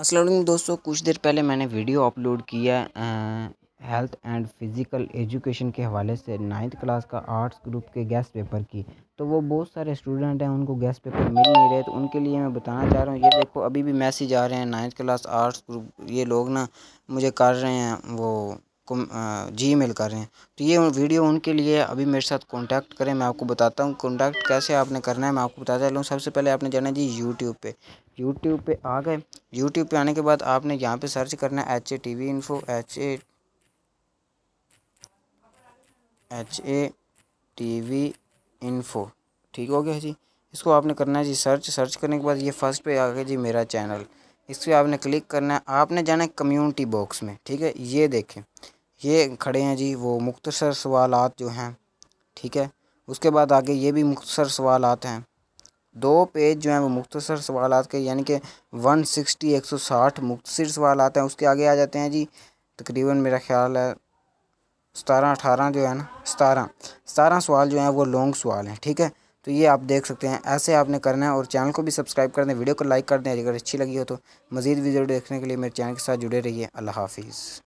असल दोस्तों कुछ देर पहले मैंने वीडियो अपलोड किया हेल्थ एंड फिज़िकल एजुकेशन के हवाले से नाइन्थ क्लास का आर्ट्स ग्रुप के गैस पेपर की तो वो बहुत सारे स्टूडेंट हैं उनको गैस पेपर मिल नहीं रहे तो उनके लिए मैं बताना चाह रहा हूँ ये देखो अभी भी मैसेज आ रहे हैं नाइन्थ क्लास आर्ट्स ग्रुप ये लोग ना मुझे कर रहे हैं वो जी मेल कर रहे हैं तो ये वीडियो उनके लिए अभी मेरे साथ कांटेक्ट करें मैं आपको बताता हूँ कांटेक्ट कैसे आपने करना है मैं आपको बताता चलूँ सबसे पहले आपने जाना जी यूट्यूब पे यूट्यूब पे आ गए यूट्यूब पे आने के बाद आपने यहाँ पे सर्च करना है H A T V info H A H A T V info ठीक हो गया जी इसको आपने करना है जी सर्च सर्च करने के बाद ये फर्स्ट पे आ गया जी मेरा चैनल इस पर आपने क्लिक करना है आपने जाना है कम्युनिटी बॉक्स में ठीक है ये देखें ये खड़े हैं जी वो मुख्तसर सवालत जो हैं ठीक है उसके बाद आगे ये भी मुख्तसर सवालत हैं दो पेज जो हैं वो मुख्तसर सवालत के यानी कि वन सिक्सटी एक सौ साठ मुख्तर सवाल हैं उसके आगे आ जाते हैं जी तकरीबन मेरा ख्याल है सतारह अठारह जो है ना सतारह सतारह सवाल जो हैं वो लॉन्ग सवाल हैं ठीक है तो ये आप देख सकते हैं ऐसे आपने करना है और चैनल को भी सब्सक्राइब कर दें वीडियो को लाइक कर दें अगर अच्छी लगी हो तो मज़ीद वीडियो देखने के लिए मेरे चैनल के साथ जुड़े रहिए अल्लाह हाफिज़